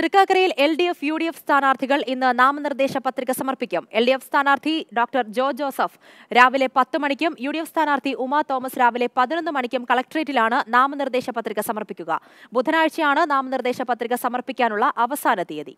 തൃക്കാക്കരയിൽ L D F U D F സ്ഥാനാർത്ഥികൾ ഇന്ന് നാമനിർദ്ദേശ പത്രിക സമർപ്പിക്കും എൽ ഡി എഫ് സ്ഥാനാർത്ഥി ഡോക്ടർ ജോ ജോസഫ് രാവിലെ പത്ത് മണിക്കും യു ഡി എഫ് സ്ഥാനാർത്ഥി ഉമാ തോമസ് രാവിലെ പതിനൊന്ന് മണിക്കും കളക്ട്രേറ്റിലാണ് നാമനിർദ്ദേശ പത്രിക സമർപ്പിക്കുക ബുധനാഴ്ചയാണ് നാമനിർദ്ദേശ പത്രിക സമർപ്പിക്കാനുള്ള അവസാന തീയതി